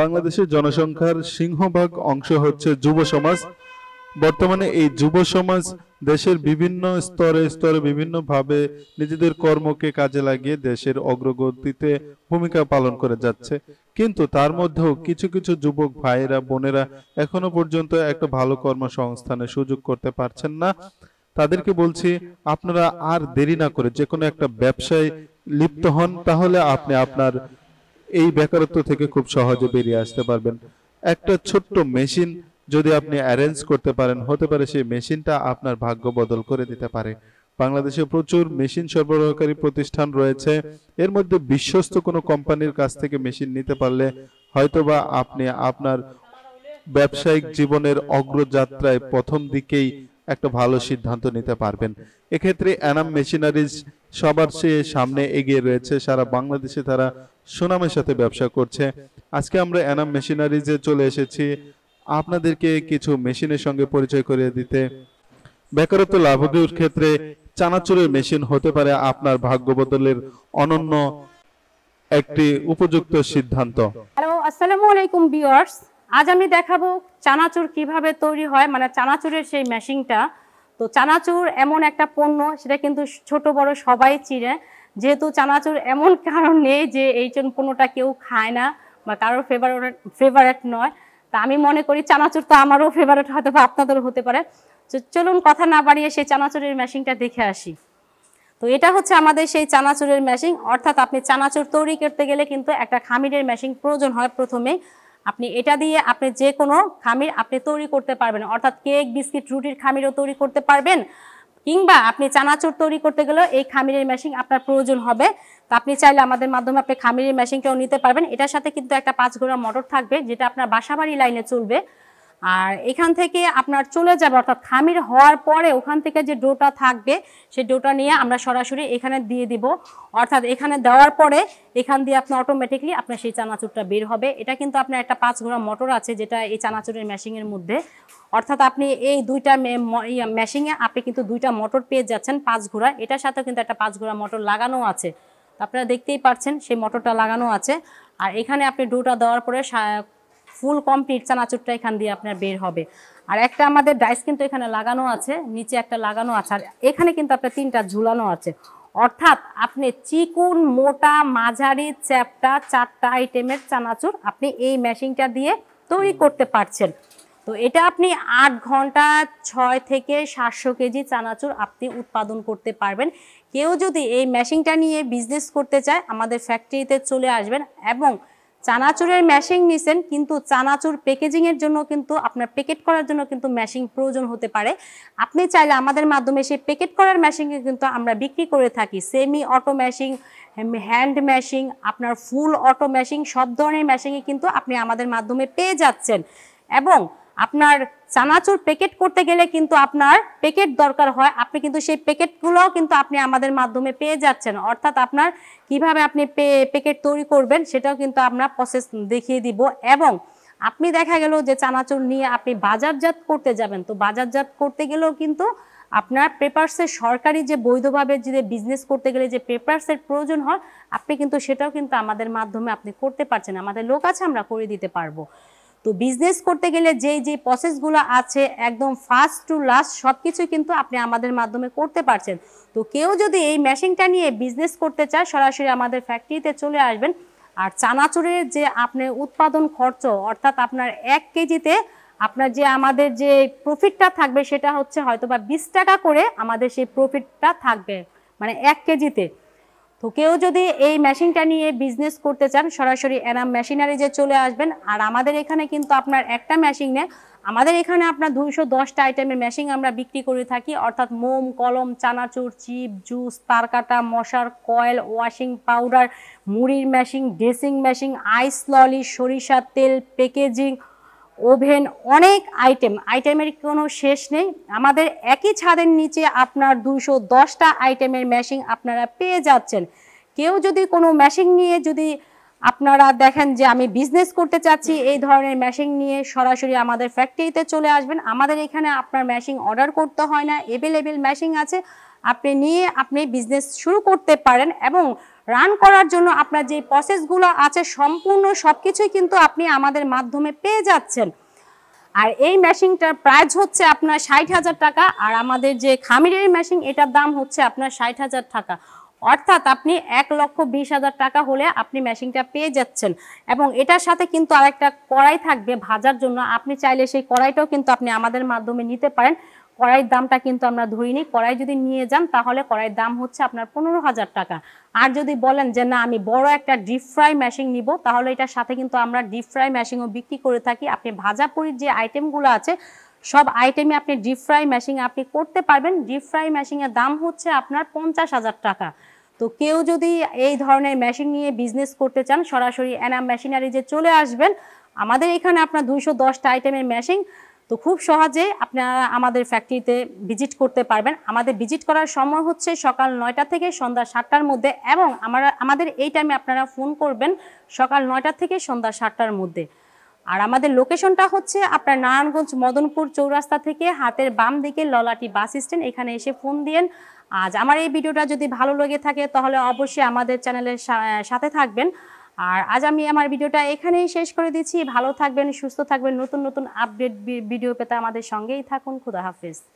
বাংলাদেশের জনসংখ্যার সিংহভাগ অংশ হচ্ছে যুব সমাজ বর্তমানে এই যুব সমাজ দেশের বিভিন্ন স্তরে স্তরে বিভিন্নভাবে নিজেদের কর্মকে কাজে লাগিয়ে দেশের অগ্রগতিতে ভূমিকা পালন করে যাচ্ছে কিন্তু তার মধ্যেও কিছু কিছু যুবক ভাইয়েরা বোনেরা এখনো পর্যন্ত একটা ভালো কর্মসংস্থানের সুযোগ করতে পারছেন না তাদেরকে বলছি আপনারা আর দেরি না করে যে কোনো একটা ব্যবসায় লিপ্ত হন তাহলে আপনি আপনার এই বেকারত্ব থেকে খুব সহজে বেরিয়ে আসতে পারবেন একটা ছোট্ট মেশিন যদি আপনি অ্যারেঞ্জ করতে পারেন হতে পারে সেই মেশিনটা আপনার ভাগ্য বদল করে দিতে পারে বাংলাদেশে প্রচুর মেশিন সরবরাহকারী প্রতিষ্ঠান রয়েছে এর মধ্যে বিশ্বস্ত কোনো কোম্পানির কাছ থেকে মেশিন নিতে পারলে হয়তোবা আপনি আপনার ব্যবসায়িক জীবনের অগ্রযাত্রায় প্রথম দিকেই একটা ভালো সিদ্ধান্ত নিতে পারবেন এক্ষেত্রে অ্যানাম মেশিনারিজ সবার চেয়ে সামনে এগিয়ে রয়েছে সারা বাংলাদেশে তারা সুনামের সাথে ব্যবসা করছে আজকে আমরা অ্যানাম মেশিনারিজে চলে এসেছি আপনাদেরকে কিছু মেশিনের সঙ্গে পরিচয় করিয়ে দিতে বেকারত্ব লাভগুলোর ক্ষেত্রে চানাচুরের মেশিন হতে পারে আপনার ভাগ্য বদলের অনন্য একটি উপযুক্ত সিদ্ধান্ত হ্যালো আসসালামু আলাইকুম ভিউয়ার্স আজ আমি দেখাবো চানাচুর কিভাবে তৈরি হয় মানে চানাচুরের সেই ম্যাশিংটা তো চানাচুর এমন একটা পণ্য সেটা কিন্তু ছোট বড় সবাই চিনে যেহেতু চানাচুর এমন কারণ নেই যে এই পণ্যটা কেউ খায় না বা কারোর ফেভারেট ফেভারেট নয় তা আমি মনে করি চানাচুর তো আমারও ফেভারেট হয়তো বা আপনাদেরও হতে পারে তো চলুন কথা না বাড়িয়ে সেই চানাচুরের ম্যাশিংটা দেখে আসি তো এটা হচ্ছে আমাদের সেই চানাচুরের ম্যাশিং অর্থাৎ আপনি চানাচুর তৈরি করতে গেলে কিন্তু একটা খামিরের ম্যাশিং প্রয়োজন হয় প্রথমেই আপনি এটা দিয়ে আপনি যে কোনো খামির আপনি তৈরি করতে পারবেন অর্থাৎ কেক বিস্কিট রুটির খামিরও তৈরি করতে পারবেন কিংবা আপনি চানাচুর তৈরি করতে গেলেও এই খামিরের মেশিন আপনার প্রয়োজন হবে তো আপনি চাইলে আমাদের মাধ্যমে আপনি খামিরের মেশিনটাও নিতে পারবেন এটার সাথে কিন্তু একটা পাঁচ ঘোড়া মোটর থাকবে যেটা আপনার বাসাবাড়ি লাইনে চলবে আর এখান থেকে আপনার চলে যাবে অর্থাৎ খামির হওয়ার পরে ওখান থেকে যে ডোটা থাকবে সেই ডোটা নিয়ে আমরা সরাসরি এখানে দিয়ে দিব অর্থাৎ এখানে দেওয়ার পরে এখান দিয়ে আপনার অটোমেটিকলি আপনার সেই চানাচুরটা বের হবে এটা কিন্তু আপনার একটা পাঁচ ঘোড়া মোটর আছে যেটা এই চানাচুরের ম্যাশিংয়ের মধ্যে অর্থাৎ আপনি এই দুইটা ম্যাশিংয়ে আপনি কিন্তু দুইটা মোটর পেয়ে যাচ্ছেন পাঁচ ঘোড়া এটার সাথে কিন্তু একটা পাঁচ ঘোড়া মোটর লাগানো আছে আপনারা দেখতেই পাচ্ছেন সেই মোটরটা লাগানো আছে আর এখানে আপনি ডোটা দেওয়ার পরে ফুল কমপ্লিট চানাচুরটা এখান দিয়ে আপনার বের হবে আর একটা আমাদের ডাইস কিন্তু এখানে লাগানো আছে নিচে একটা লাগানো আছে আর এখানে কিন্তু আপনার তিনটা ঝুলানো আছে অর্থাৎ আপনি চিকুন মোটা মাঝারি চ্যাপটা চারটা আইটেমের চানাচুর আপনি এই মেশিনটা দিয়ে তৈরি করতে পারছেন তো এটা আপনি আট ঘন্টা ছয় থেকে সাতশো কেজি চানাচুর আপনি উৎপাদন করতে পারবেন কেউ যদি এই মেশিনটা নিয়ে বিজনেস করতে চায় আমাদের ফ্যাক্টরিতে চলে আসবেন এবং চানাচুরের ম্যাশিং নিছেন কিন্তু চানাচুর প্যাকেজিংয়ের জন্য কিন্তু আপনার প্যাকেট করার জন্য কিন্তু ম্যাশিং প্রয়োজন হতে পারে আপনি চাইলে আমাদের মাধ্যমে সেই প্যাকেট করার ম্যাশিংয়ে কিন্তু আমরা বিক্রি করে থাকি semi auto machine hand machine আপনার ফুল অটো ম্যাশিং সব ধরনের ম্যাশিংয়ে কিন্তু আপনি আমাদের মাধ্যমে পেয়ে যাচ্ছেন এবং আপনার চানাচুর প্যাকেট করতে গেলে কিন্তু আপনার প্যাকেট দরকার হয় আপনি কিন্তু সেই প্যাকেটগুলোও কিন্তু আপনি আমাদের মাধ্যমে পেয়ে যাচ্ছেন অর্থাৎ আপনার কিভাবে আপনি প্যাকেট তৈরি করবেন সেটাও কিন্তু আমরা প্রসেস দেখিয়ে দিব এবং আপনি দেখা গেল যে চানাচুর নিয়ে আপনি বাজারজাত করতে যাবেন তো বাজারজাত করতে গেলেও কিন্তু আপনার পেপারসের সরকারি যে বৈধভাবে যে বিজনেস করতে গেলে যে পেপারসের প্রয়োজন হয় আপনি কিন্তু সেটাও কিন্তু আমাদের মাধ্যমে আপনি করতে পারছেন আমাদের লোক আছে আমরা করে দিতে পারবো তো বিজনেস করতে গেলে যেই যে প্রসেসগুলো আছে একদম ফার্স্ট টু লাস্ট সব কিছুই কিন্তু আপনি আমাদের মাধ্যমে করতে পারছেন তো কেউ যদি এই মেশিনটা নিয়ে বিজনেস করতে চায় সরাসরি আমাদের ফ্যাক্টরিতে চলে আসবেন আর চানাচুরের যে আপনার উৎপাদন খরচ অর্থাৎ আপনার এক কেজিতে আপনার যে আমাদের যে প্রফিটটা থাকবে সেটা হচ্ছে হয়তো বা বিশ টাকা করে আমাদের সেই প্রফিটটা থাকবে মানে এক কেজিতে তো কেউ যদি এই মেশিনটা নিয়ে বিজনেস করতে চান সরাসরি এনাম মেশিনারি যে চলে আসবেন আর আমাদের এখানে কিন্তু আপনার একটা মেশিন নেয় আমাদের এখানে আপনার দুইশো দশটা আইটেমের মেশিন আমরা বিক্রি করে থাকি অর্থাৎ মোম কলম চানাচুর চিপ জুস তারকাটা মশার কয়েল ওয়াশিং পাউডার মুড়ির machine dressing machine ice lolly সরিষার তেল প্যাকেজিং ওভেন অনেক আইটেম আইটেমের কোনো শেষ নেই আমাদের একই ছাদের নিচে আপনার দুশো দশটা আইটেমের ম্যাশিং আপনারা পেয়ে যাচ্ছেন কেউ যদি কোনো ম্যাশিং নিয়ে যদি আপনারা দেখেন যে আমি বিজনেস করতে চাচ্ছি এই ধরনের ম্যাশিং নিয়ে সরাসরি আমাদের ফ্যাক্টরিতে চলে আসবেন আমাদের এখানে আপনার ম্যাশিং অর্ডার করতে হয় না অ্যাভেলেবেল ম্যাশিং আছে আপনি নিয়ে আপনি বিজনেস শুরু করতে পারেন এবং রান করার জন্য আপনার যে প্রসেসগুলো আছে সম্পূর্ণ সব কিছুই কিন্তু আপনি আমাদের মাধ্যমে পেয়ে যাচ্ছেন আর এই মেশিনটার প্রাইস হচ্ছে আপনার ষাট হাজার টাকা আর আমাদের যে খামিরের মেশিন এটার দাম হচ্ছে আপনার ষাট হাজার টাকা অর্থাৎ আপনি এক লক্ষ বিশ হাজার টাকা হলে আপনি মেশিনটা পেয়ে যাচ্ছেন এবং এটার সাথে কিন্তু আরেকটা কড়াই থাকবে ভাজার জন্য আপনি চাইলে সেই কড়াইটাও কিন্তু আপনি আমাদের মাধ্যমে নিতে পারেন কড়াইয়ের দামটা কিন্তু আমরা ধরিনি কড়াই যদি নিয়ে যান তাহলে কড়াইয়ের দাম হচ্ছে আপনার পনেরো হাজার টাকা আর যদি বলেন যে না আমি বড় একটা ডিপ ফ্রাই ম্যাশিং নিব তাহলে এটার সাথে কিন্তু আমরা ডিপ ফ্রাই ম্যাশিংও বিক্রি করে থাকি আপনি ভাজাপুরির যে আইটেমগুলো আছে সব আইটেমে আপনি ডিপ ফ্রাই ম্যাশিং আপনি করতে পারবেন ডিপ ফ্রাই ম্যাশিংয়ের দাম হচ্ছে আপনার পঞ্চাশ হাজার টাকা তো কেউ যদি এই ধরনের মেশিন নিয়ে বিজনেস করতে চান সরাসরি অ্যানাম মেশিনারি যে চলে আসবেন আমাদের এখানে আপনার দুইশো দশটা আইটেমের মেশিন তো খুব সহজে আপনারা আমাদের ফ্যাক্টরিতে ভিজিট করতে পারবেন আমাদের ভিজিট করার সময় হচ্ছে সকাল নয়টা থেকে সন্ধ্যা সাতটার মধ্যে এবং আমরা আমাদের এই টাইমে আপনারা ফোন করবেন সকাল নয়টা থেকে সন্ধ্যা সাতটার মধ্যে আর আমাদের লোকেশনটা হচ্ছে আপনার নারায়ণগঞ্জ মদনপুর চৌরাস্তা থেকে হাতের বাম দিকে ললাটি বাস স্ট্যান্ড এখানে এসে ফোন দিয়েন আজ আমার এই ভিডিওটা যদি ভালো লেগে থাকে তাহলে অবশ্যই আমাদের চ্যানেলের সাথে থাকবেন আর আজ আমি আমার ভিডিওটা এখানেই শেষ করে দিচ্ছি ভালো থাকবেন সুস্থ থাকবেন নতুন নতুন আপডেট ভিডিও পেতে আমাদের সঙ্গেই থাকুন খুদা হাফিজ